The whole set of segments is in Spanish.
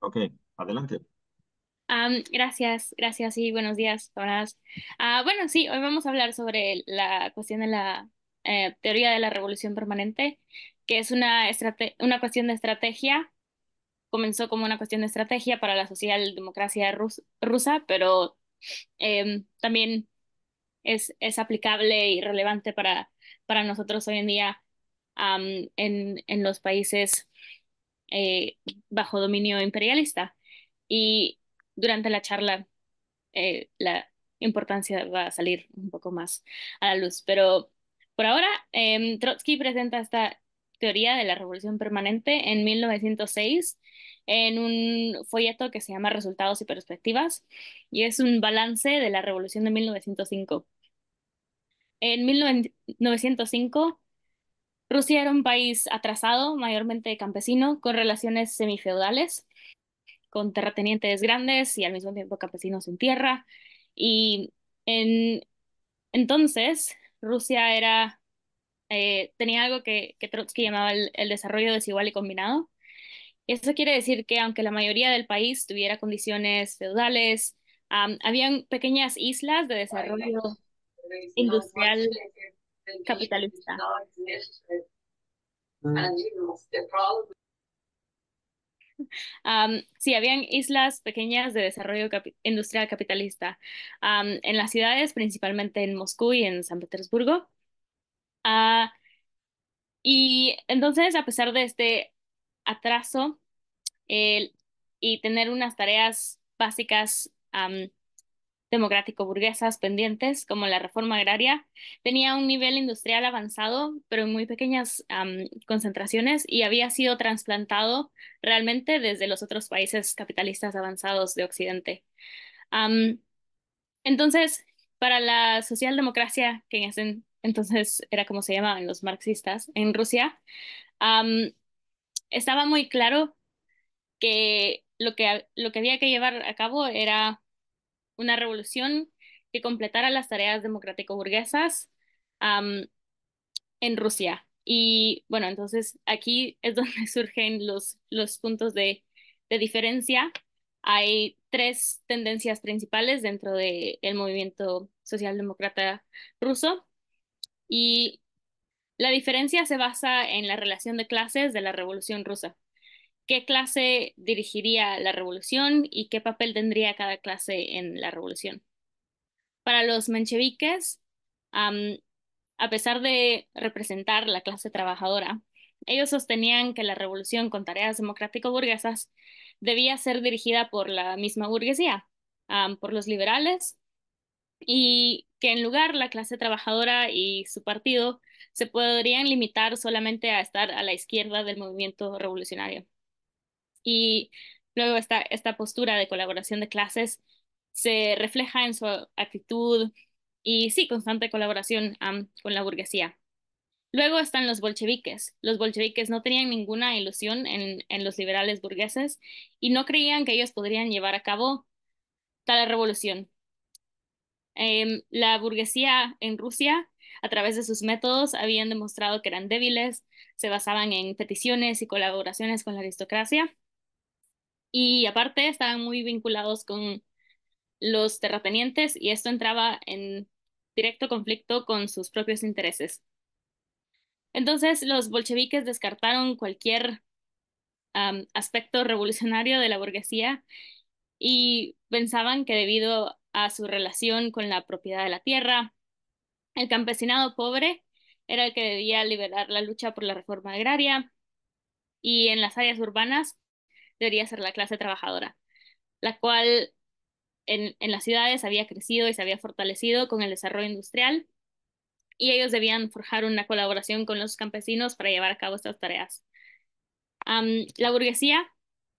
Ok, adelante. gracias, gracias y buenos días, todas. Ah, bueno, sí, hoy vamos a hablar sobre la cuestión de la eh, teoría de la revolución permanente, que es una, una cuestión de estrategia. Comenzó como una cuestión de estrategia para la socialdemocracia rusa, pero em, también es, es, aplicable y relevante para, para nosotros hoy en día en, en los países eh, bajo dominio imperialista. Y durante la charla, eh, la importancia va a salir un poco más a la luz. Pero por ahora, em, Trotsky presenta esta teoría de la revolución permanente en 1906 en un folleto que se llama Resultados y Perspectivas, y es un balance de la revolución de 1905. En 1905, Rusia era un país atrasado, mayormente campesino, con relaciones semifeudales, con terratenientes grandes y al mismo tiempo campesinos sin tierra. Y en, entonces Rusia era, eh, tenía algo que, que Trotsky llamaba el, desarrollo desigual y combinado. Eso quiere decir que aunque la mayoría del país tuviera condiciones feudales, habían pequeñas islas de desarrollo industrial capitalista. Mm. Ah. sí, habían islas pequeñas de desarrollo industrial capitalista en las ciudades, principalmente en Moscú y en San Petersburgo. Ah, y entonces, a pesar de este atraso y tener unas tareas básicas democrático-burguesas pendientes, como la reforma agraria, tenía un nivel industrial avanzado, pero en muy pequeñas concentraciones y había sido trasplantado realmente desde los otros países capitalistas avanzados de Occidente. entonces, para la socialdemocracia, que en ese entonces era como se llamaban los marxistas en Rusia, estaba muy claro que lo que, lo que había que llevar a cabo era una revolución que completara las tareas democrático-burguesas en Rusia. Y bueno, entonces aquí es donde surgen los, los puntos de, diferencia. Hay tres tendencias principales dentro del movimiento socialdemócrata ruso y la diferencia se basa en la relación de clases de la Revolución rusa qué clase dirigiría la revolución y qué papel tendría cada clase en la revolución. Para los mencheviques, a pesar de representar la clase trabajadora, ellos sostenían que la revolución con tareas democrático-burguesas debía ser dirigida por la misma burguesía, por los liberales, y que en lugar la clase trabajadora y su partido se podrían limitar solamente a estar a la izquierda del movimiento revolucionario. Y luego esta, esta postura de colaboración de clases se refleja en su actitud y sí, constante colaboración con la burguesía. Luego están los bolcheviques. Los bolcheviques no tenían ninguna ilusión en, los liberales burgueses y no creían que ellos podrían llevar a cabo tal revolución. Em, la burguesía en Rusia, a través de sus métodos, habían demostrado que eran débiles, se basaban en peticiones y colaboraciones con la aristocracia y aparte estaban muy vinculados con los terratenientes y esto entraba en directo conflicto con sus propios intereses. Entonces los bolcheviques descartaron cualquier aspecto revolucionario de la burguesía y pensaban que debido a su relación con la propiedad de la tierra, el campesinado pobre era el que debía liberar la lucha por la reforma agraria y en las áreas urbanas debería ser la clase trabajadora, la cual en, las ciudades había crecido y se había fortalecido con el desarrollo industrial y ellos debían forjar una colaboración con los campesinos para llevar a cabo estas tareas. la burguesía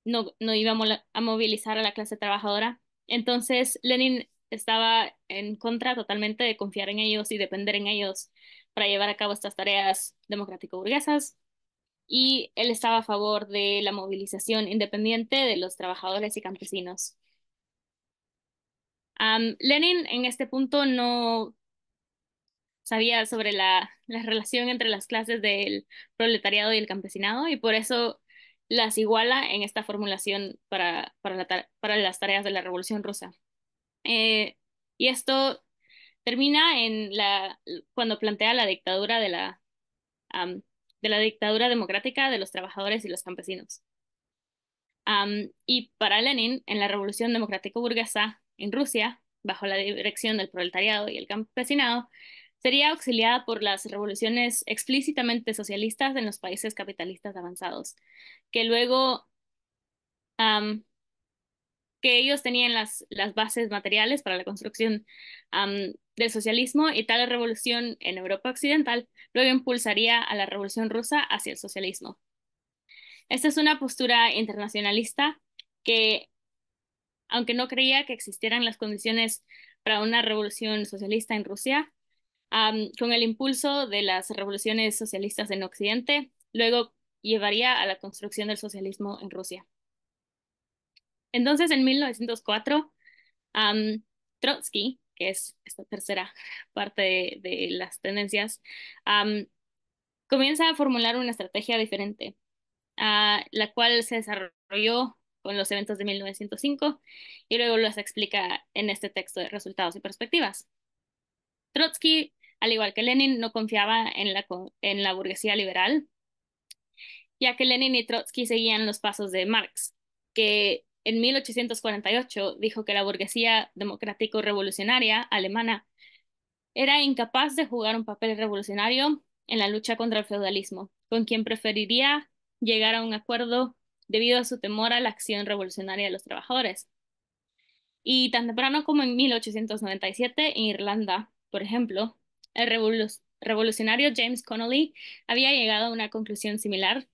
no, no iba a movilizar a la clase trabajadora, entonces Lenin estaba en contra totalmente de confiar en ellos y depender en ellos para llevar a cabo estas tareas democrático-burguesas y él estaba a favor de la movilización independiente de los trabajadores y campesinos. Lenin en este punto no sabía sobre la, la relación entre las clases del proletariado y el campesinado y por eso las iguala en esta formulación para, para, las tareas de la Revolución Rusa. Eh, y esto termina en la, cuando plantea la dictadura de la, de la dictadura democrática de los trabajadores y los campesinos. y para Lenin, en la Revolución democrático Burguesa en Rusia, bajo la dirección del proletariado y el campesinado, sería auxiliada por las revoluciones explícitamente socialistas en los países capitalistas avanzados, que luego que ellos tenían las, las bases materiales para la construcción del socialismo y tal revolución en Europa Occidental luego impulsaría a la revolución rusa hacia el socialismo. Esta es una postura internacionalista que, aunque no creía que existieran las condiciones para una revolución socialista en Rusia, con el impulso de las revoluciones socialistas en Occidente, luego llevaría a la construcción del socialismo en Rusia. Entonces, en 1904, Trotsky que es esta tercera parte de, las tendencias, comienza a formular una estrategia diferente, ah, la cual se desarrolló con los eventos de 1905 y luego los explica en este texto de resultados y perspectivas. Trotsky, al igual que Lenin, no confiaba en la, en la burguesía liberal, ya que Lenin y Trotsky seguían los pasos de Marx, que en 1848 dijo que la burguesía democrático-revolucionaria alemana era incapaz de jugar un papel revolucionario en la lucha contra el feudalismo, con quien preferiría llegar a un acuerdo debido a su temor a la acción revolucionaria de los trabajadores. Y tan temprano como en 1897, en Irlanda, por ejemplo, el revolucionario James Connolly había llegado a una conclusión similar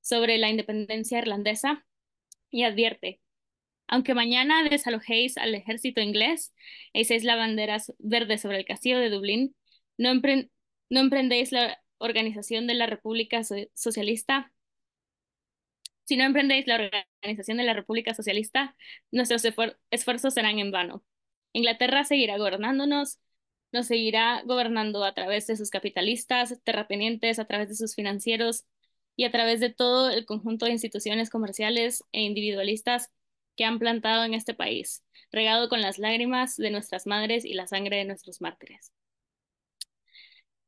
sobre la independencia irlandesa y advierte, aunque mañana desalojéis al ejército inglés, e hicéis la bandera verde sobre el castillo de Dublín, no, emprendéis la organización de la República Socialista. Si no emprendéis la organización de la República Socialista, nuestros esfuerzos serán en vano. Inglaterra seguirá gobernándonos, nos seguirá gobernando a través de sus capitalistas, terrapenientes, a través de sus financieros y a través de todo el conjunto de instituciones comerciales e individualistas que han plantado en este país, regado con las lágrimas de nuestras madres y la sangre de nuestros mártires.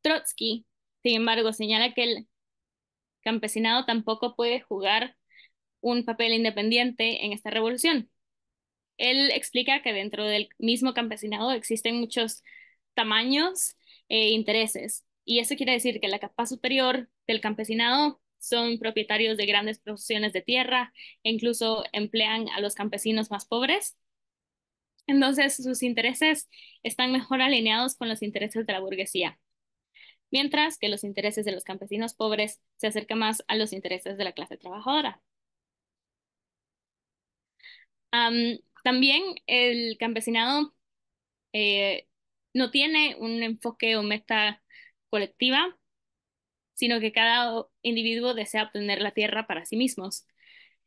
Trotsky, sin embargo, señala que el campesinado tampoco puede jugar un papel independiente en esta revolución. Él explica que dentro del mismo campesinado existen muchos tamaños e intereses, y eso quiere decir que la capa superior del campesinado son propietarios de grandes profesiones de tierra e incluso emplean a los campesinos más pobres. Entonces, sus intereses están mejor alineados con los intereses de la burguesía, mientras que los intereses de los campesinos pobres se acercan más a los intereses de la clase trabajadora. también el campesinado eh, no tiene un enfoque o meta colectiva, sino que cada individuo desea obtener la tierra para sí mismos.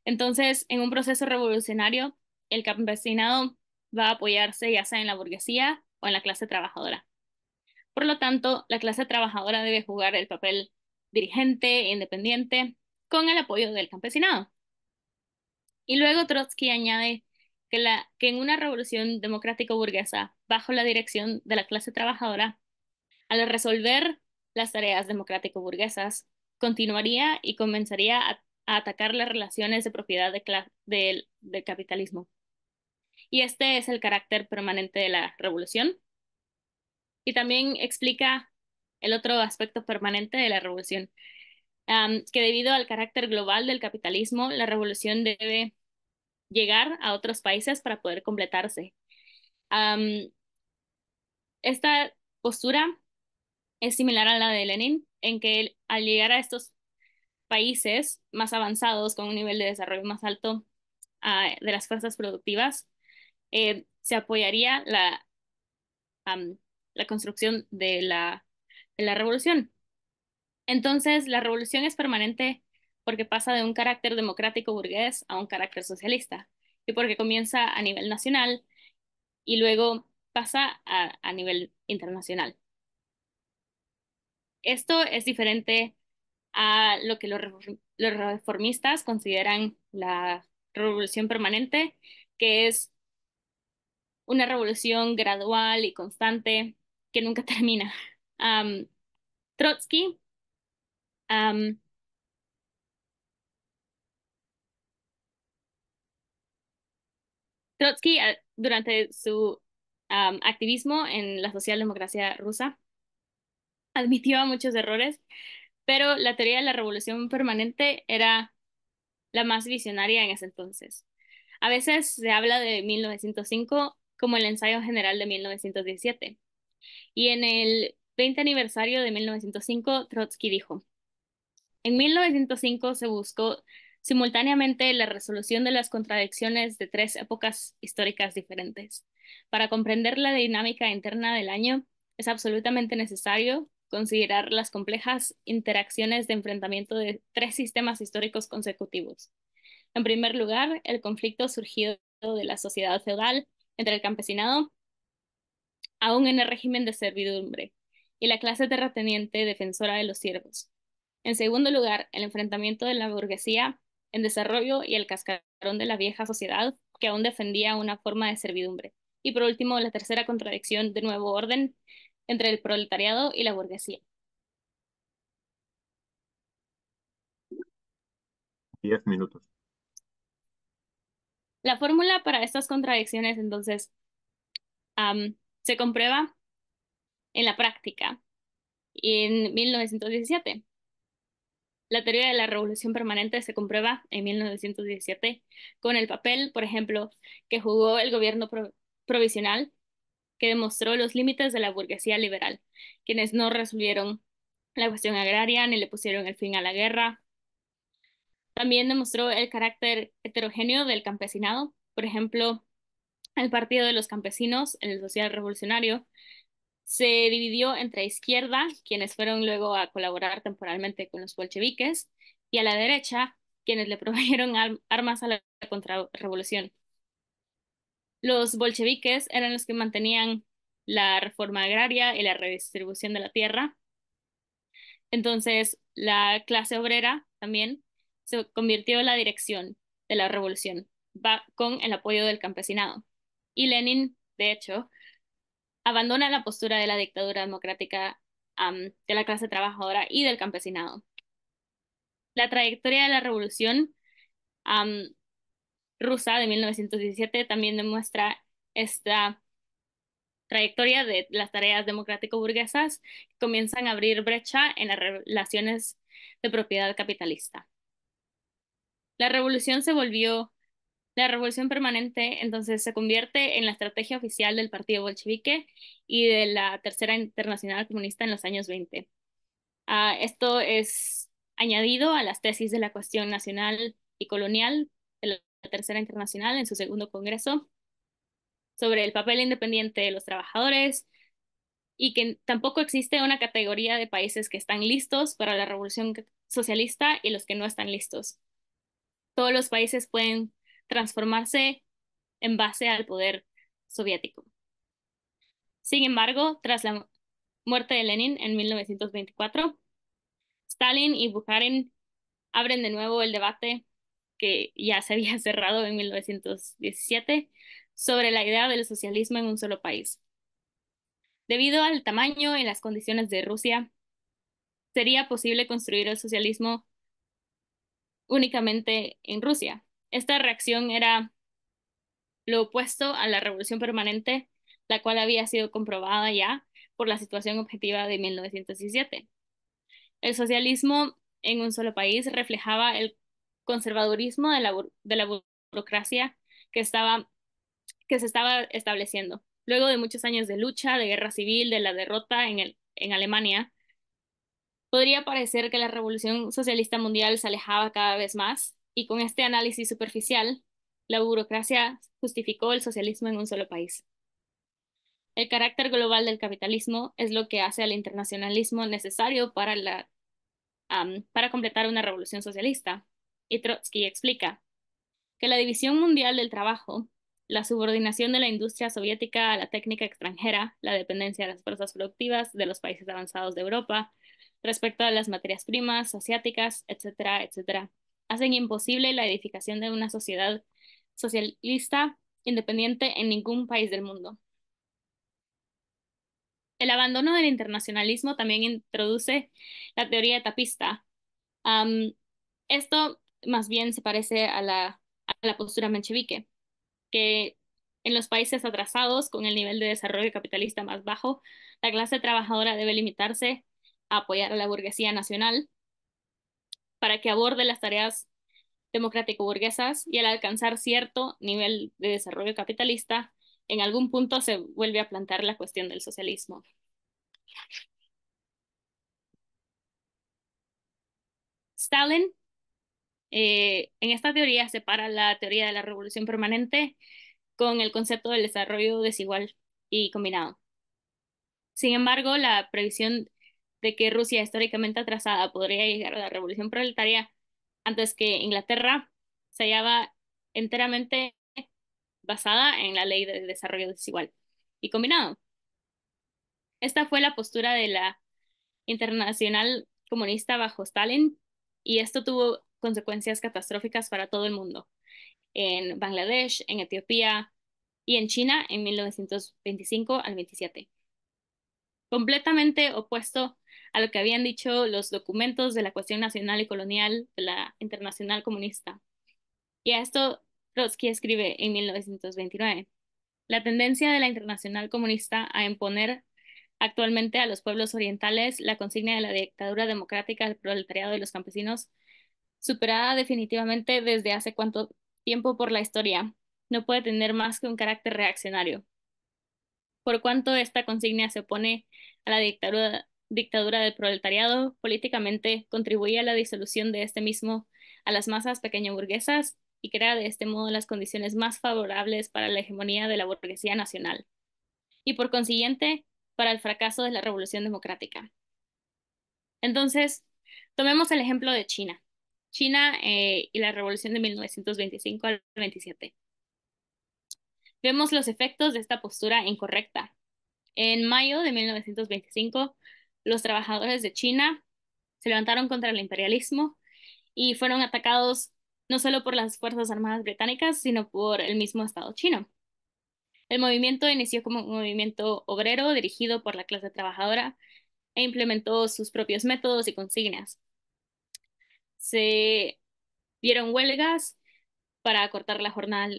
Entonces, en un proceso revolucionario, el campesinado va a apoyarse ya sea en la burguesía o en la clase trabajadora. Por lo tanto, la clase trabajadora debe jugar el papel dirigente e independiente con el apoyo del campesinado. Y luego Trotsky añade que, que en una revolución democrático-burguesa bajo la dirección de la clase trabajadora, al resolver las tareas democrático-burguesas, continuaría y comenzaría a, atacar las relaciones de propiedad del capitalismo. Y este es el carácter permanente de la revolución. Y también explica el otro aspecto permanente de la revolución, que debido al carácter global del capitalismo, la revolución debe llegar a otros países para poder completarse. esta postura es similar a la de Lenin, en que al llegar a estos países más avanzados, con un nivel de desarrollo más alto ah, de las fuerzas productivas, eh, se apoyaría la, la construcción de la, de la revolución. Entonces, la revolución es permanente porque pasa de un carácter democrático burgués a un carácter socialista y porque comienza a nivel nacional y luego pasa a, a nivel internacional. Esto es diferente a lo que los, reformistas consideran la revolución permanente, que es una revolución gradual y constante que nunca termina. Trotsky Trotsky ah, durante su activismo en la socialdemocracia rusa admitió muchos errores, pero la teoría de la revolución permanente era la más visionaria en ese entonces. A veces se habla de 1905 como el ensayo general de 1917. Y en el 20 aniversario de 1905, Trotsky dijo, en 1905 se buscó simultáneamente la resolución de las contradicciones de tres épocas históricas diferentes. Para comprender la dinámica interna del año, es absolutamente necesario considerar las complejas interacciones de enfrentamiento de tres sistemas históricos consecutivos. En primer lugar, el conflicto surgido de la sociedad feudal entre el campesinado, aún en el régimen de servidumbre, y la clase terrateniente defensora de los siervos. En segundo lugar, el enfrentamiento de la burguesía en desarrollo y el cascarón de la vieja sociedad, que aún defendía una forma de servidumbre. Y por último, la tercera contradicción de nuevo orden, entre el proletariado y la burguesía. Diez minutos. La fórmula para estas contradicciones, entonces, se comprueba en la práctica en 1917. La teoría de la revolución permanente se comprueba en 1917 con el papel, por ejemplo, que jugó el gobierno provisional que demostró los límites de la burguesía liberal, quienes no resolvieron la cuestión agraria ni le pusieron el fin a la guerra. También demostró el carácter heterogéneo del campesinado, por ejemplo, el Partido de los Campesinos, el Social Revolucionario, se dividió entre izquierda, quienes fueron luego a colaborar temporalmente con los bolcheviques, y a la derecha, quienes le proveyeron armas a la contrarrevolución. Los bolcheviques eran los que mantenían la reforma agraria y la redistribución de la tierra. Entonces, la clase obrera también se convirtió en la dirección de la revolución con el apoyo del campesinado. Y Lenin, de hecho, abandona la postura de la dictadura democrática de la clase trabajadora y del campesinado. La trayectoria de la revolución rusa de 1917 también demuestra esta trayectoria de las tareas democrático-burguesas que comienzan a abrir brecha en las relaciones de propiedad capitalista. La revolución se volvió, la revolución permanente entonces se convierte en la estrategia oficial del Partido Bolchevique y de la Tercera Internacional Comunista en los años 20. Ah, esto es añadido a las tesis de la cuestión nacional y colonial Tercera Internacional en su segundo congreso sobre el papel independiente de los trabajadores y que tampoco existe una categoría de países que están listos para la revolución socialista y los que no están listos. Todos los países pueden transformarse en base al poder soviético. Sin embargo, tras la muerte de Lenin en 1924, Stalin y Bukharin abren de nuevo el debate que ya se había cerrado en 1917 sobre la idea del socialismo en un solo país. Debido al tamaño y las condiciones de Rusia, sería posible construir el socialismo únicamente en Rusia. Esta reacción era lo opuesto a la revolución permanente, la cual había sido comprobada ya por la situación objetiva de 1917. El socialismo en un solo país reflejaba el conservadurismo de la, burocracia que, estaba, que se estaba estableciendo. Luego de muchos años de lucha, de guerra civil, de la derrota en, en Alemania, podría parecer que la revolución socialista mundial se alejaba cada vez más y con este análisis superficial, la burocracia justificó el socialismo en un solo país. El carácter global del capitalismo es lo que hace al internacionalismo necesario para, la, para completar una revolución socialista. Y Trotsky explica que la división mundial del trabajo, la subordinación de la industria soviética a la técnica extranjera, la dependencia de las fuerzas productivas de los países avanzados de Europa respecto a las materias primas asiáticas, etcétera, etcétera, hacen imposible la edificación de una sociedad socialista independiente en ningún país del mundo. El abandono del internacionalismo también introduce la teoría etapista. esto más bien se parece a la, postura menchevique, que en los países atrasados, con el nivel de desarrollo capitalista más bajo, la clase trabajadora debe limitarse a apoyar a la burguesía nacional para que aborde las tareas democrático-burguesas y al alcanzar cierto nivel de desarrollo capitalista, en algún punto se vuelve a plantear la cuestión del socialismo. Stalin eh, en esta teoría para la teoría de la revolución permanente con el concepto del desarrollo desigual y combinado. Sin embargo, la previsión de que Rusia históricamente atrasada podría llegar a la revolución proletaria antes que Inglaterra se hallaba enteramente basada en la ley del desarrollo desigual y combinado. Esta fue la postura de la Internacional Comunista bajo Stalin y esto tuvo consecuencias catastróficas para todo el mundo, en Bangladesh, en Etiopía y en China en 1925 al 27. Completamente opuesto a lo que habían dicho los documentos de la cuestión nacional y colonial de la Internacional Comunista. Y a esto Trotsky escribe en 1929. La tendencia de la Internacional Comunista a imponer actualmente a los pueblos orientales la consigna de la dictadura democrática del proletariado de los campesinos superada definitivamente desde hace cuánto tiempo por la historia. No puede tener más que un carácter reaccionario. Por cuanto esta consigna se opone a la dictadura, dictadura del proletariado, políticamente contribuye a la disolución de este mismo a las masas pequeño burguesas y crea de este modo las condiciones más favorables para la hegemonía de la burguesía nacional y por consiguiente para el fracaso de la revolución democrática. Entonces, tomemos el ejemplo de China. China eh, y la Revolución de 1925 al 27. Vemos los efectos de esta postura incorrecta. En mayo de 1925, los trabajadores de China se levantaron contra el imperialismo y fueron atacados no solo por las Fuerzas Armadas Británicas, sino por el mismo Estado chino. El movimiento inició como un movimiento obrero dirigido por la clase trabajadora e implementó sus propios métodos y consignas se dieron huelgas para acortar la jornada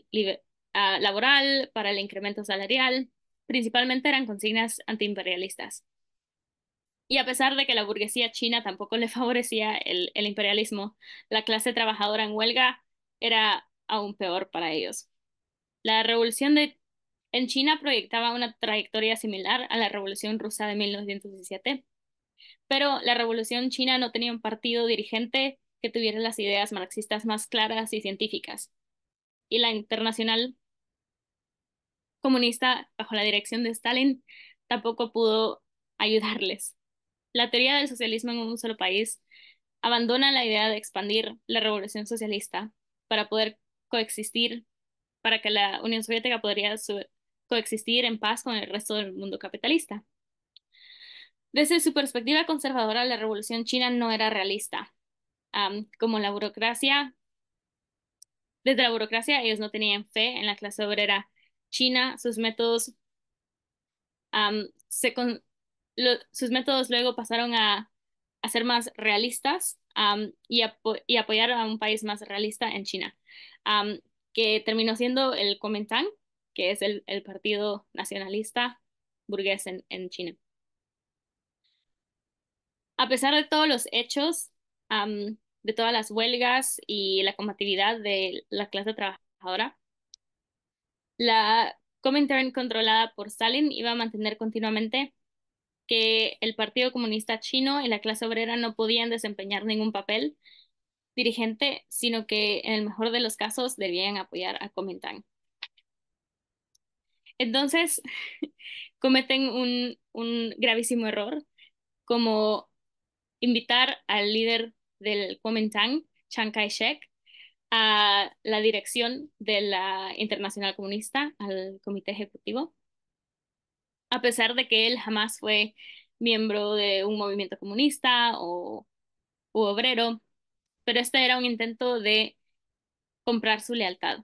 ah, laboral, para el incremento salarial, principalmente eran consignas antiimperialistas. Y a pesar de que la burguesía china tampoco le favorecía el, imperialismo, la clase trabajadora en huelga era aún peor para ellos. La revolución de, en China proyectaba una trayectoria similar a la revolución rusa de 1917, pero la revolución china no tenía un partido dirigente que tuviera las ideas marxistas más claras y científicas. Y la internacional comunista, bajo la dirección de Stalin, tampoco pudo ayudarles. La teoría del socialismo en un solo país abandona la idea de expandir la revolución socialista para poder coexistir, para que la Unión Soviética podría coexistir en paz con el resto del mundo capitalista. Desde su perspectiva conservadora, la revolución china no era realista como la burocracia, desde la burocracia ellos no tenían fe en la clase obrera china, sus métodos, sus métodos luego pasaron a, ser más realistas y, apoyar a un país más realista en China, que terminó siendo el Kuomintang, que es el, partido nacionalista burgués en, en China. A pesar de todos los hechos de todas las huelgas y la combatividad de la clase trabajadora. La Comintern controlada por Stalin iba a mantener continuamente que el Partido Comunista Chino y la clase obrera no podían desempeñar ningún papel dirigente, sino que en el mejor de los casos debían apoyar a Comintern. Entonces, cometen un, un gravísimo error como invitar al líder del Kuomintang, Chiang Kai-shek, a la dirección de la Internacional Comunista, al Comité Ejecutivo. A pesar de que él jamás fue miembro de un movimiento comunista o u obrero, pero este era un intento de comprar su lealtad.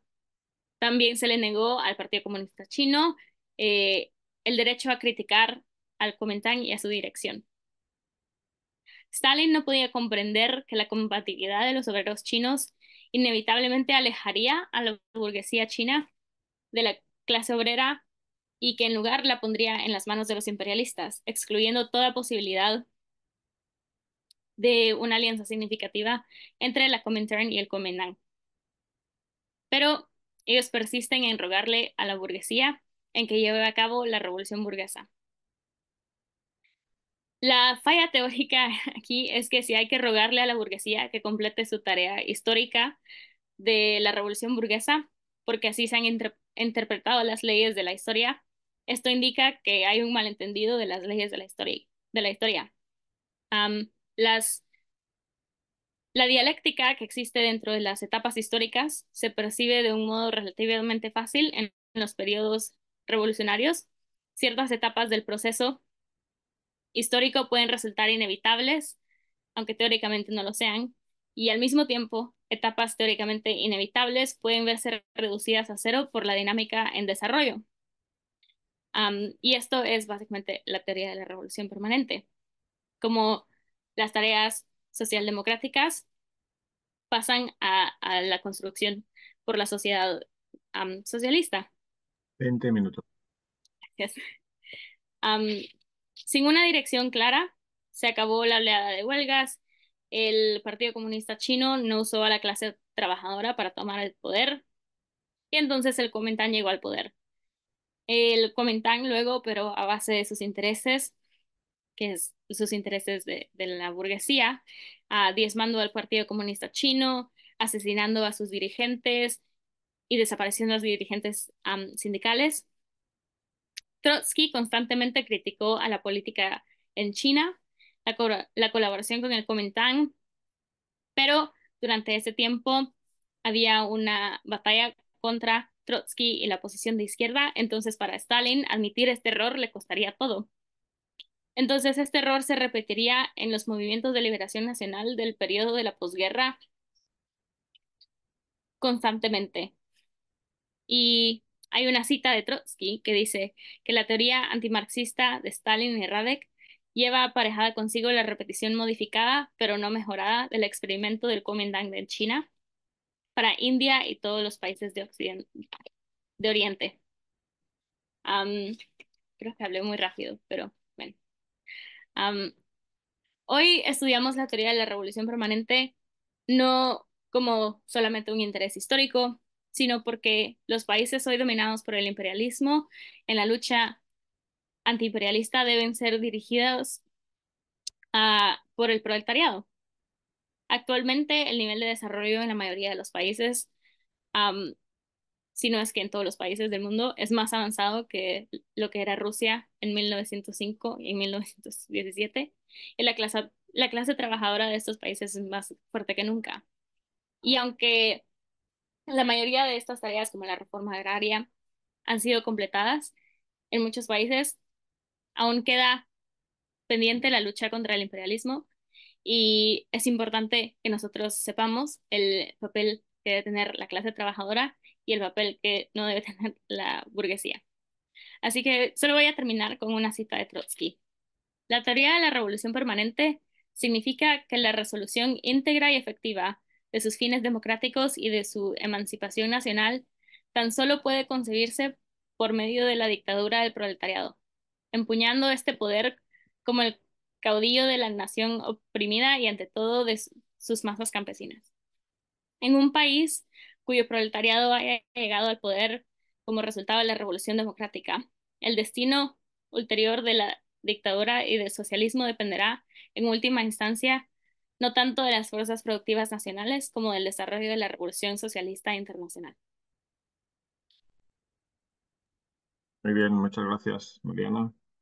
También se le negó al Partido Comunista Chino eh, el derecho a criticar al Kuomintang y a su dirección. Stalin no podía comprender que la compatibilidad de los obreros chinos inevitablemente alejaría a la burguesía china de la clase obrera y que en lugar la pondría en las manos de los imperialistas, excluyendo toda posibilidad de una alianza significativa entre la Comintern y el Comintern. Pero ellos persisten en rogarle a la burguesía en que lleve a cabo la revolución burguesa. La falla teórica aquí es que si hay que rogarle a la burguesía que complete su tarea histórica de la revolución burguesa, porque así se han interpretado las leyes de la historia, esto indica que hay un malentendido de las leyes de la historia. la, la dialéctica que existe dentro de las etapas históricas se percibe de un modo relativamente fácil en los periodos revolucionarios. Ciertas etapas del proceso histórico pueden resultar inevitables, aunque teóricamente no lo sean, y al mismo tiempo, etapas teóricamente inevitables pueden verse reducidas a cero por la dinámica en desarrollo. y esto es básicamente la teoría de la revolución permanente, como las tareas socialdemocráticas pasan a, la construcción por la sociedad socialista. 20 minutos. Gracias. Sin una dirección clara, se acabó la oleada de huelgas, el Partido Comunista Chino no usó a la clase trabajadora para tomar el poder, y entonces el Comentán llegó al poder. El comentán luego, pero a base de sus intereses, que es sus intereses de, la burguesía, ah, diezmando al Partido Comunista Chino, asesinando a sus dirigentes y desapareciendo a los dirigentes sindicales, Trotsky constantemente criticó a la política en China, la, colaboración con el Kuomintang, pero durante ese tiempo había una batalla contra Trotsky y la posición de izquierda, entonces para Stalin admitir este error le costaría todo. Entonces este error se repetiría en los movimientos de liberación nacional del periodo de la posguerra constantemente. Y hay una cita de Trotsky que dice que la teoría antimarxista de Stalin y Radek lleva aparejada consigo la repetición modificada, pero no mejorada, del experimento del Kuomintang en China para India y todos los países de, Occidente, de Oriente. creo que hablé muy rápido, pero bueno. hoy estudiamos la teoría de la revolución permanente no como solamente un interés histórico, sino porque los países hoy dominados por el imperialismo en la lucha antiimperialista deben ser dirigidos por el proletariado. Actualmente el nivel de desarrollo en la mayoría de los países, si no es que en todos los países del mundo, es más avanzado que lo que era Rusia en 1905 y en 1917. Y la clase, la clase trabajadora de estos países es más fuerte que nunca. Y aunque la mayoría de estas tareas, como la reforma agraria, han sido completadas en muchos países. Aún queda pendiente la lucha contra el imperialismo y es importante que nosotros sepamos el papel que debe tener la clase trabajadora y el papel que no debe tener la burguesía. Así que solo voy a terminar con una cita de Trotsky. La tarea de la revolución permanente significa que la resolución íntegra y efectiva de sus fines democráticos y de su emancipación nacional, tan solo puede concebirse por medio de la dictadura del proletariado, empuñando este poder como el caudillo de la nación oprimida y ante todo de sus masas campesinas. En un país cuyo proletariado haya llegado al poder como resultado de la Revolución Democrática, el destino ulterior de la dictadura y del socialismo dependerá, en última instancia, no tanto de las fuerzas productivas nacionales como del desarrollo de la Revolución Socialista Internacional. Muy bien, muchas gracias, Mariana.